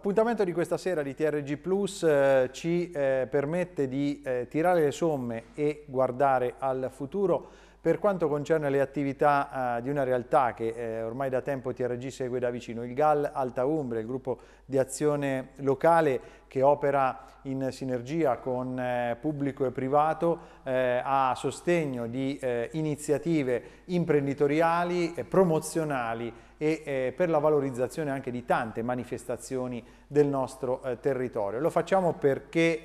L'appuntamento di questa sera di TRG Plus eh, ci eh, permette di eh, tirare le somme e guardare al futuro per quanto concerne le attività eh, di una realtà che eh, ormai da tempo TRG segue da vicino, il GAL Alta Umbria, il gruppo di azione locale che opera in sinergia con eh, pubblico e privato eh, a sostegno di eh, iniziative imprenditoriali e eh, promozionali e eh, per la valorizzazione anche di tante manifestazioni del nostro eh, territorio. Lo facciamo perché eh,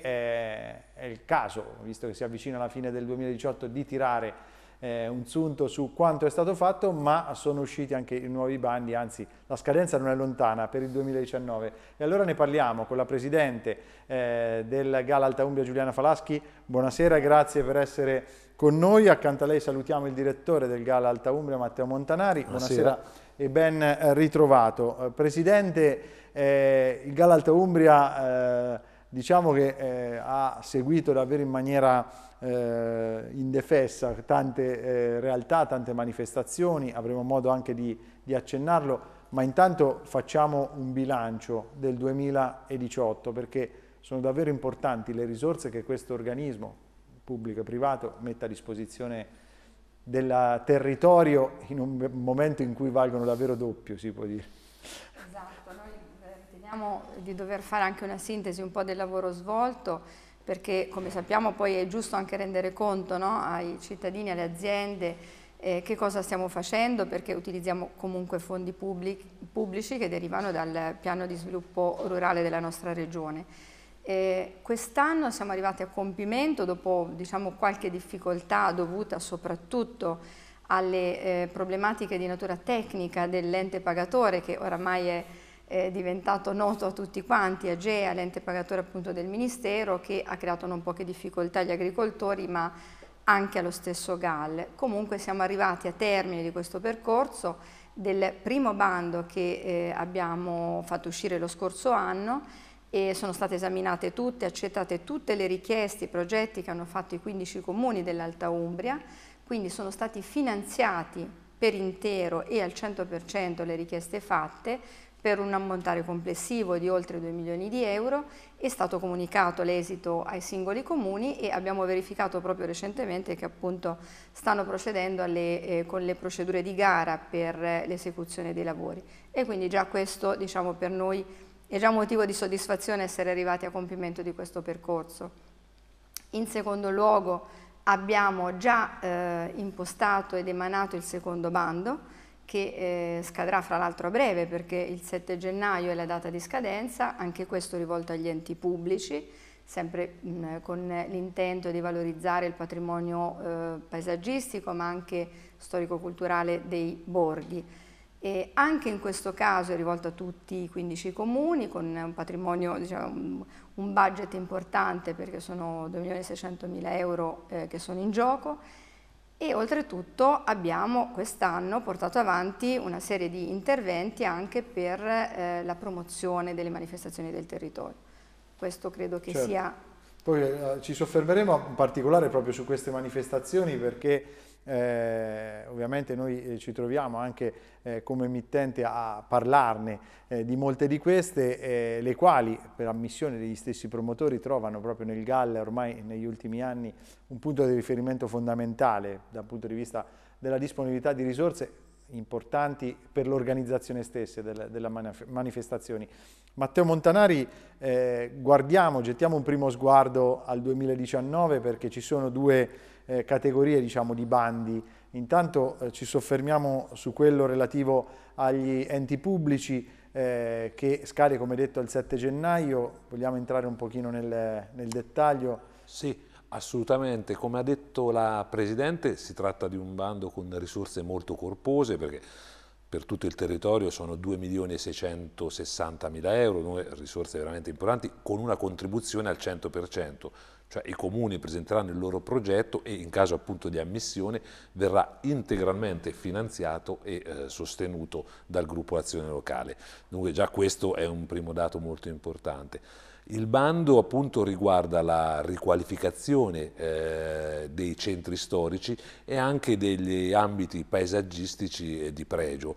è il caso, visto che si avvicina la fine del 2018, di tirare eh, un sunto su quanto è stato fatto, ma sono usciti anche i nuovi bandi, anzi la scadenza non è lontana per il 2019. E allora ne parliamo con la Presidente eh, del Gala Alta Umbria Giuliana Falaschi. Buonasera, grazie per essere con noi. Accanto a lei salutiamo il direttore del Gala Alta Umbria, Matteo Montanari. Buonasera, Buonasera e ben eh, ritrovato. Eh, presidente, eh, il Gala Alta Umbria eh, diciamo che eh, ha seguito davvero in maniera eh, indefessa tante eh, realtà, tante manifestazioni, avremo modo anche di, di, accennarlo, ma intanto facciamo un bilancio del 2018 perché sono davvero importanti le risorse che questo organismo, pubblico e privato, mette a disposizione del territorio in un momento in cui valgono davvero doppio, si può dire. Esatto. Abbiamo di dover fare anche una sintesi un po' del lavoro svolto perché come sappiamo poi è giusto anche rendere conto no, ai cittadini, alle aziende eh, che cosa stiamo facendo perché utilizziamo comunque fondi pubblic pubblici che derivano dal piano di sviluppo rurale della nostra regione. Eh, Quest'anno siamo arrivati a compimento dopo diciamo, qualche difficoltà dovuta soprattutto alle eh, problematiche di natura tecnica dell'ente pagatore che oramai è eh, diventato noto a tutti quanti, AGEA, l'ente pagatore appunto del Ministero, che ha creato non poche difficoltà agli agricoltori, ma anche allo stesso GAL. Comunque siamo arrivati a termine di questo percorso del primo bando che eh, abbiamo fatto uscire lo scorso anno e sono state esaminate tutte, accettate tutte le richieste, i progetti che hanno fatto i 15 comuni dell'Alta Umbria, quindi sono stati finanziati per intero e al 100% le richieste fatte, per un ammontare complessivo di oltre 2 milioni di euro, è stato comunicato l'esito ai singoli comuni e abbiamo verificato proprio recentemente che appunto stanno procedendo alle, eh, con le procedure di gara per eh, l'esecuzione dei lavori e quindi già questo diciamo per noi è già motivo di soddisfazione essere arrivati a compimento di questo percorso. In secondo luogo abbiamo già eh, impostato ed emanato il secondo bando che eh, scadrà fra l'altro a breve perché il 7 gennaio è la data di scadenza, anche questo rivolto agli enti pubblici, sempre mh, mm, con l'intento di valorizzare il patrimonio eh, paesaggistico ma anche storico-culturale dei borghi. E anche in questo caso è rivolto a tutti i 15 comuni con un patrimonio, diciamo, un budget importante perché sono 2.600.000 euro eh, che sono in gioco e oltretutto abbiamo quest'anno portato avanti una serie di interventi anche per eh, la promozione delle manifestazioni del territorio. Questo credo che certo. sia... Poi eh, ci soffermeremo in particolare proprio su queste manifestazioni perché eh, Ovviamente noi eh, ci troviamo anche eh, come emittente a parlarne eh, di molte di queste, le quali per ammissione degli stessi promotori trovano proprio nel GAL ormai negli ultimi anni un punto di riferimento fondamentale dal punto di vista della disponibilità di risorse importanti per l'organizzazione stessa delle, delle manifestazioni. Matteo Montanari, eh, guardiamo, gettiamo un primo sguardo al 2019 perché ci sono due eh, categorie diciamo, di bandi Intanto eh, ci soffermiamo su quello relativo agli enti pubblici eh, che scade come detto il 7 gennaio, vogliamo entrare un pochino nel, nel dettaglio? Sì, assolutamente, come ha detto la Presidente si tratta di un bando con risorse molto corpose perché per tutto il territorio sono 2.660.000 euro, risorse veramente importanti, con una contribuzione al 100% cioè i comuni presenteranno il loro progetto e in caso appunto di ammissione verrà integralmente finanziato e eh, sostenuto dal gruppo Azione Locale. Dunque già questo è un primo dato molto importante. Il bando appunto riguarda la riqualificazione eh, dei centri storici e anche degli ambiti paesaggistici di pregio,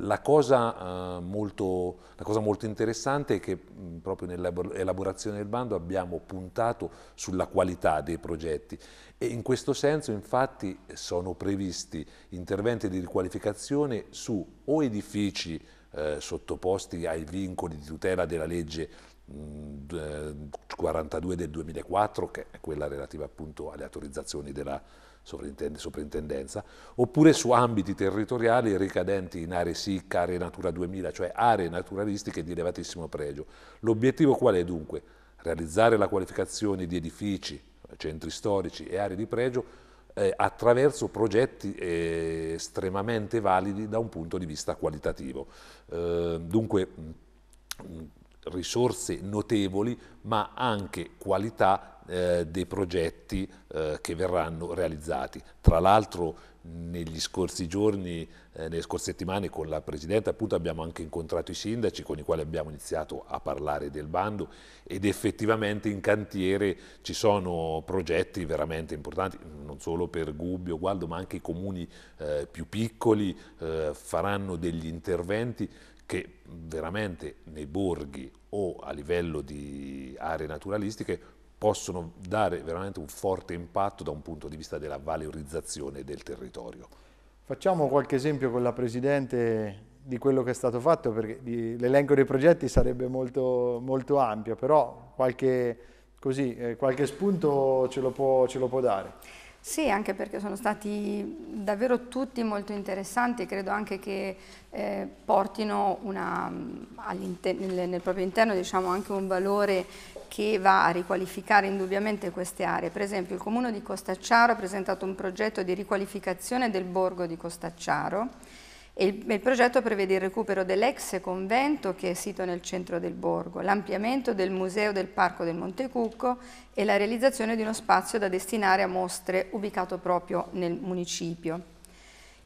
la cosa, eh, molto, la cosa, molto, interessante è che proprio nell'elaborazione del bando abbiamo puntato sulla qualità dei progetti e in questo senso infatti sono previsti interventi di riqualificazione su o edifici eh, sottoposti ai vincoli di tutela della legge 42 mm, eh, del 2004, che è quella relativa appunto alle autorizzazioni della sovrintendenza, oppure su ambiti territoriali ricadenti in aree SIC, aree Natura 2000, cioè aree naturalistiche di elevatissimo pregio. L'obiettivo qual è dunque? Realizzare la qualificazione di edifici, centri storici e aree di pregio eh, attraverso progetti eh, estremamente validi da un punto di vista qualitativo. Eh, dunque, mh, mm, risorse notevoli ma anche qualità eh, dei progetti eh, che verranno realizzati. Tra l'altro negli scorsi giorni, eh, nelle scorse settimane con la Presidente appunto abbiamo anche incontrato i sindaci con i quali abbiamo iniziato a parlare del bando ed effettivamente in cantiere ci sono progetti veramente importanti, non solo per Gubbio, Gualdo ma anche i comuni eh, più piccoli eh, faranno degli interventi che veramente nei borghi o a livello di aree naturalistiche possono dare veramente un forte impatto da un punto di vista della valorizzazione del territorio. Facciamo qualche esempio con la Presidente di quello che è stato fatto, perché l'elenco dei progetti sarebbe molto, molto ampio, però qualche, così, eh, qualche spunto ce lo può, ce lo può dare. Sì, anche perché sono stati davvero tutti molto interessanti e credo anche che eh, portino una, mm, nel, nel, proprio interno diciamo, anche un valore che va a riqualificare indubbiamente queste aree. Per esempio il comune di Costacciaro ha presentato un progetto di riqualificazione del borgo di Costacciaro il, il, progetto prevede il recupero dell'ex convento che è sito nel centro del borgo, l'ampliamento del museo del Parco del Montecucco e la realizzazione di uno spazio da destinare a mostre ubicato proprio nel municipio.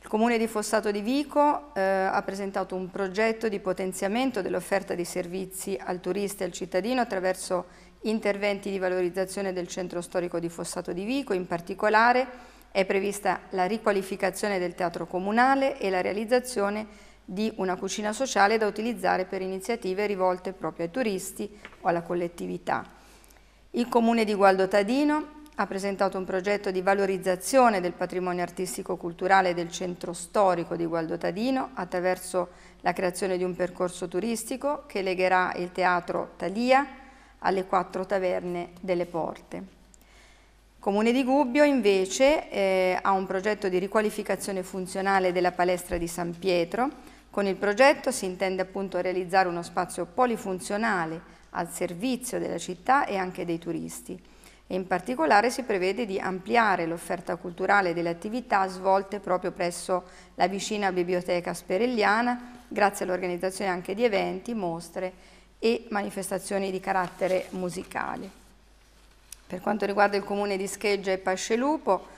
Il Comune di Fossato di Vico eh, ha presentato un progetto di potenziamento dell'offerta di servizi al turista e al cittadino attraverso interventi di valorizzazione del centro storico di Fossato di Vico, in particolare è prevista la riqualificazione del teatro comunale e la realizzazione di una cucina sociale da utilizzare per iniziative rivolte proprio ai turisti o alla collettività. Il comune di Gualdo Tadino ha presentato un progetto di valorizzazione del patrimonio artistico-culturale del centro storico di Gualdo Tadino attraverso la creazione di un percorso turistico che legherà il teatro Talia alle quattro taverne delle porte. Comune di Gubbio invece eh, ha un progetto di riqualificazione funzionale della palestra di San Pietro. Con il progetto si intende appunto realizzare uno spazio polifunzionale al servizio della città e anche dei turisti. E in particolare si prevede di ampliare l'offerta culturale delle attività svolte proprio presso la vicina biblioteca sperelliana grazie all'organizzazione anche di eventi, mostre e manifestazioni di carattere musicale. Per quanto riguarda il comune di Scheggia e Pascelupo,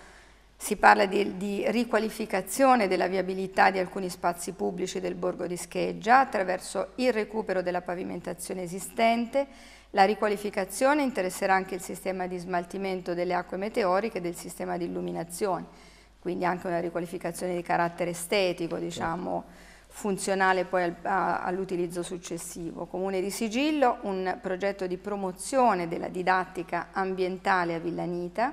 si parla di, di, riqualificazione della viabilità di alcuni spazi pubblici del borgo di Scheggia attraverso il recupero della pavimentazione esistente. La riqualificazione interesserà anche il sistema di smaltimento delle acque meteoriche e del sistema di illuminazione, quindi anche una riqualificazione di carattere estetico, diciamo funzionale poi all'utilizzo successivo. Comune di Sigillo, un progetto di promozione della didattica ambientale a Villanita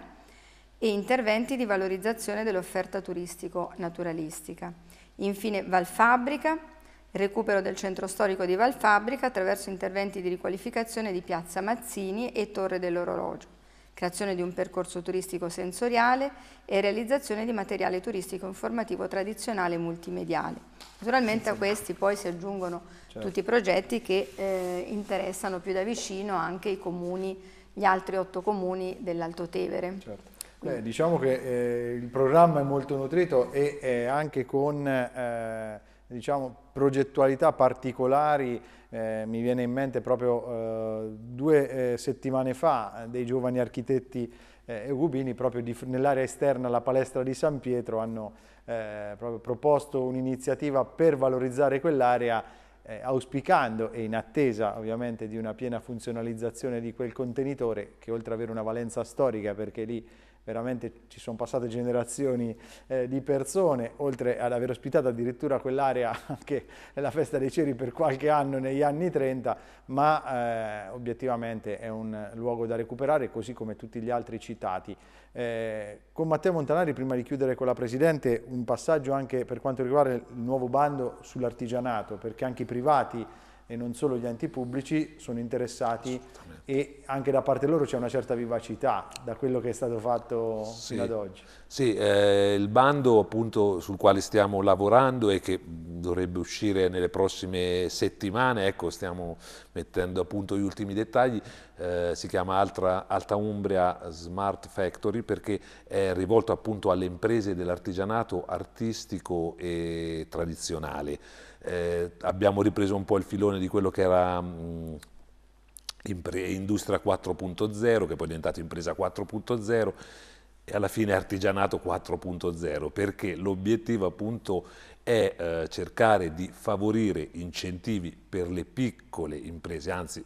e interventi di valorizzazione dell'offerta turistico-naturalistica. Infine Valfabbrica, recupero del centro storico di Valfabbrica attraverso interventi di riqualificazione di Piazza Mazzini e Torre dell'Orologio creazione di un percorso turistico sensoriale e realizzazione di materiale turistico informativo tradizionale multimediale. Naturalmente a questi poi si aggiungono certo. tutti i progetti che eh, interessano più da vicino anche i comuni, gli altri otto comuni dell'Alto Tevere. Certo. Beh, diciamo che eh, il programma è molto nutrito e anche con eh, diciamo, progettualità particolari eh, mi viene in mente proprio eh, due eh, settimane fa eh, dei giovani architetti eh, Eugubini proprio nell'area esterna alla palestra di San Pietro hanno eh, proposto un'iniziativa per valorizzare quell'area eh, auspicando e in attesa ovviamente di una piena funzionalizzazione di quel contenitore che oltre ad avere una valenza storica perché lì veramente ci sono passate generazioni eh, di persone, oltre ad aver ospitato addirittura quell'area anche la festa dei ceri per qualche anno negli anni 30, ma eh, obiettivamente è un luogo da recuperare così come tutti gli altri citati. Eh, con Matteo Montanari, prima di chiudere con la Presidente, un passaggio anche per quanto riguarda il nuovo bando sull'artigianato, perché anche i privati e non solo gli enti pubblici sono interessati e anche da parte loro c'è una certa vivacità da quello che è stato fatto sì. fino ad oggi. Sì, eh, il bando appunto sul quale stiamo lavorando e che dovrebbe uscire nelle prossime settimane, ecco stiamo mettendo a punto gli ultimi dettagli, eh, si chiama Altra, Alta Umbria Smart Factory perché è rivolto appunto alle imprese dell'artigianato artistico e tradizionale eh, abbiamo ripreso un po' il filone di quello che era mh, mm, Industria 4.0, che poi è diventato Impresa 4.0 e alla fine Artigianato 4.0, perché l'obiettivo appunto è eh, cercare di favorire incentivi per le piccole imprese, anzi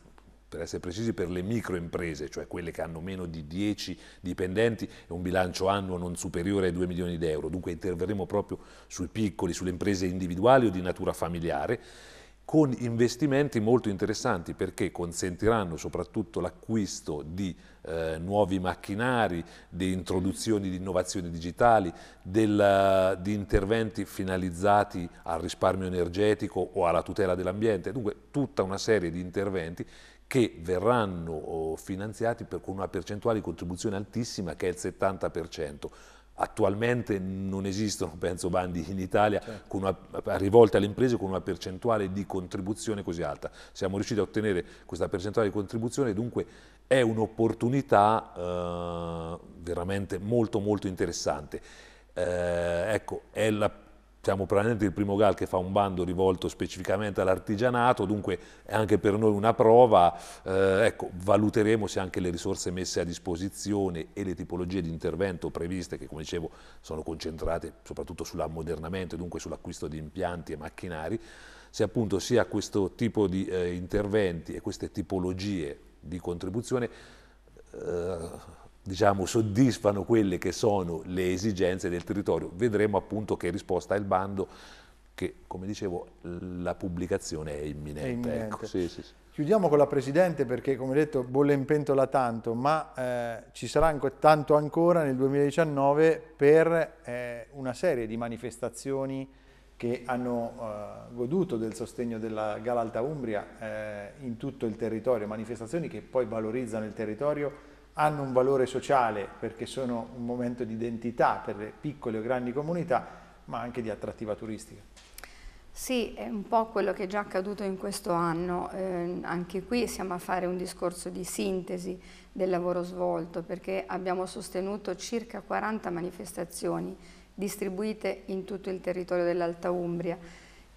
per essere precisi, per le microimprese, cioè quelle che hanno meno di 10 dipendenti e un bilancio annuo non superiore ai 2 milioni di euro. Dunque interverremo proprio sui piccoli, sulle imprese individuali o di natura familiare, con investimenti molto interessanti perché consentiranno soprattutto l'acquisto di eh, nuovi macchinari, di introduzioni di innovazioni digitali, del, di interventi finalizzati al risparmio energetico o alla tutela dell'ambiente. Dunque tutta una serie di interventi che verranno oh, finanziati per, con una percentuale di contribuzione altissima che è il 70%. Attualmente non esistono, penso, bandi in Italia certo. una, rivolti alle imprese con una percentuale di contribuzione così alta. Siamo riusciti a ottenere questa percentuale di contribuzione, dunque è un'opportunità eh, veramente molto molto interessante. Eh, ecco, è la siamo probabilmente il primo GAL che fa un bando rivolto specificamente all'artigianato, dunque è anche per noi una prova, eh, ecco, valuteremo se anche le risorse messe a disposizione e le tipologie di intervento previste, che come dicevo sono concentrate soprattutto sull'ammodernamento e dunque sull'acquisto di impianti e macchinari, se appunto sia questo tipo di eh, interventi e queste tipologie di contribuzione eh, diciamo, soddisfano quelle che sono le esigenze del territorio. Vedremo appunto che risposta è il bando, che come dicevo la pubblicazione è imminente. È imminente. Ecco. Sì, sì, sì. Chiudiamo con la Presidente perché come detto bolle in pentola tanto, ma eh, ci sarà tanto ancora nel 2019 per eh, una serie di manifestazioni che hanno eh, goduto del sostegno della Galalta Alta Umbria eh, in tutto il territorio, manifestazioni che poi valorizzano il territorio hanno un valore sociale perché sono un momento di identità per le piccole o grandi comunità, ma anche di attrattiva turistica. Sì, è un po' quello che è già accaduto in questo anno, eh, anche qui siamo a fare un discorso di sintesi del lavoro svolto perché abbiamo sostenuto circa 40 manifestazioni distribuite in tutto il territorio dell'Alta Umbria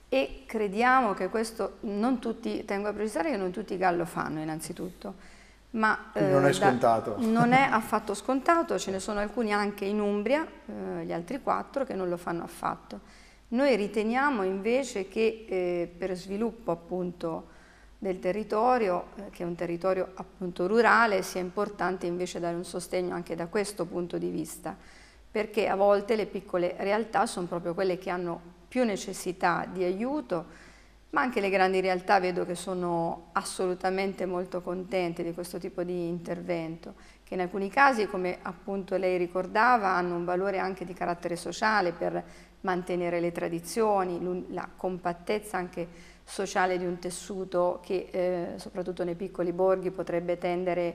e crediamo che questo, non tutti, tengo a precisare che non tutti i Gallo fanno innanzitutto, ma eh, non è scontato. Da, non è affatto scontato, ce ne sono alcuni anche in Umbria, eh, gli altri quattro che non lo fanno affatto. Noi riteniamo invece che eh, per sviluppo appunto del territorio, eh, che è un territorio appunto rurale, sia importante invece dare un sostegno anche da questo punto di vista, perché a volte le piccole realtà sono proprio quelle che hanno più necessità di aiuto, ma anche le grandi realtà vedo che sono assolutamente molto contente di questo tipo di intervento, che in alcuni casi, come appunto lei ricordava, hanno un valore anche di carattere sociale per mantenere le tradizioni, la compattezza anche sociale di un tessuto che eh, soprattutto nei piccoli borghi potrebbe tendere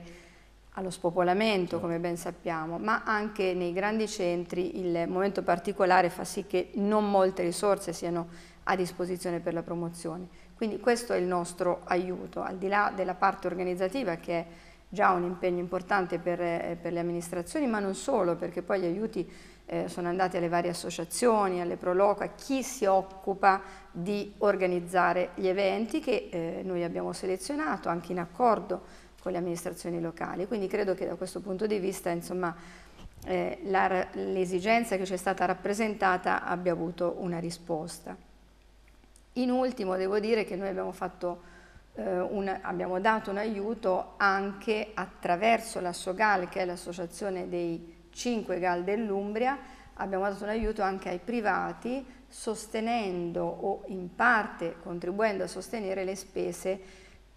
allo spopolamento, come ben sappiamo, ma anche nei grandi centri il momento particolare fa sì che non molte risorse siano a disposizione per la promozione. Quindi questo è il nostro aiuto, al di là della parte organizzativa che è già un impegno importante per, eh, per le amministrazioni, ma non solo, perché poi gli aiuti eh, sono andati alle varie associazioni, alle proloca, a chi si occupa di organizzare gli eventi che eh, noi abbiamo selezionato anche in accordo con le amministrazioni locali. Quindi credo che da questo punto di vista, insomma, eh, l'esigenza che ci è stata rappresentata abbia avuto una risposta. In ultimo devo dire che noi abbiamo, fatto, eh, un, abbiamo dato un aiuto anche attraverso la SOGAL, che è l'associazione dei 5 GAL dell'Umbria, abbiamo dato un aiuto anche ai privati sostenendo o in parte contribuendo a sostenere le spese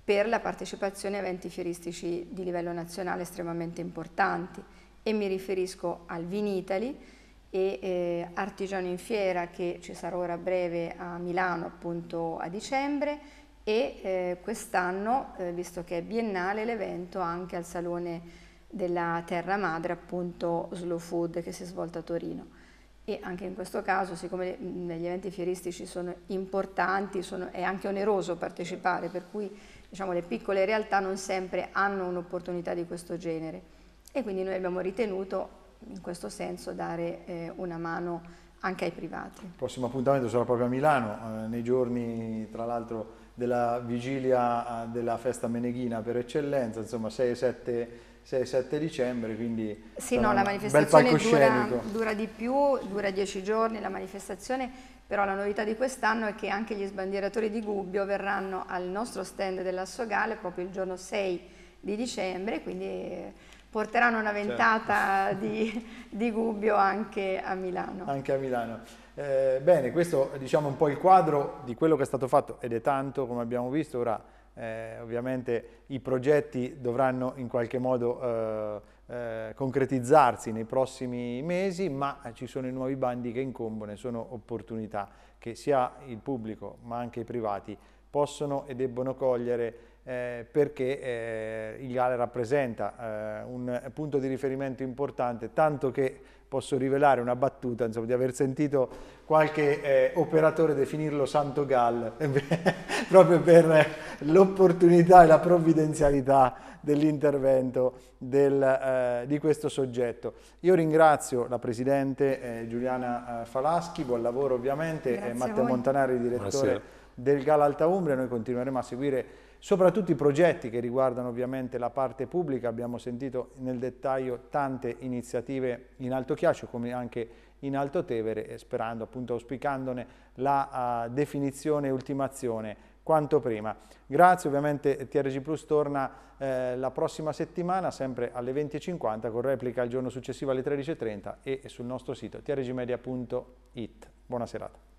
per la partecipazione a eventi fieristici di livello nazionale estremamente importanti e mi riferisco al Vinitali e eh, Artigiano in Fiera che ci sarà ora a breve a Milano appunto a dicembre e eh, quest'anno, eh, visto che è biennale, l'evento anche al Salone della Terra Madre, appunto Slow Food che si è svolto a Torino. E anche in questo caso, siccome mm, gli eventi fieristici sono importanti, sono, è anche oneroso partecipare, per cui diciamo, le piccole realtà non sempre hanno un'opportunità di questo genere. E quindi noi abbiamo ritenuto in questo senso dare eh, una mano anche ai privati. Il prossimo appuntamento sarà proprio a Milano, eh, nei giorni tra l'altro della vigilia eh, della festa meneghina per eccellenza, insomma 6 7 6-7 dicembre, quindi... Sì, no, la manifestazione dura, dura, di più, dura 10 giorni la manifestazione, però la novità di quest'anno è che anche gli sbandieratori di Gubbio verranno al nostro stand dell'Assogale proprio il giorno 6 di dicembre, quindi eh, porteranno una certo. ventata certo. di, di, Gubbio anche a Milano. Anche a Milano. Eh, bene, questo è diciamo, un po' il quadro di quello che è stato fatto ed è tanto come abbiamo visto, ora eh, ovviamente i progetti dovranno in qualche modo eh, eh concretizzarsi nei prossimi mesi, ma ci sono i nuovi bandi che incombono e sono opportunità che sia il pubblico ma anche i privati possono e debbono cogliere eh, perché eh, il Gale rappresenta eh, un punto di riferimento importante, tanto che posso rivelare una battuta, insomma, di aver sentito qualche eh, operatore definirlo Santo Gall, proprio per l'opportunità e la provvidenzialità dell'intervento del, eh, di questo soggetto. Io ringrazio la Presidente eh, Giuliana Falaschi, buon lavoro ovviamente, Matteo Montanari, direttore Buonasera. del Gala Alta Umbria. Noi continueremo a seguire soprattutto i progetti che riguardano ovviamente la parte pubblica. Abbiamo sentito nel dettaglio tante iniziative in Alto Chiaccio come anche in Alto Tevere, sperando appunto, auspicandone la uh, definizione e ultimazione quanto prima. Grazie, ovviamente TRG Plus torna eh, la prossima settimana sempre alle 20.50 con replica il giorno successivo alle 13.30 e sul nostro sito trgmedia.it. Buona serata.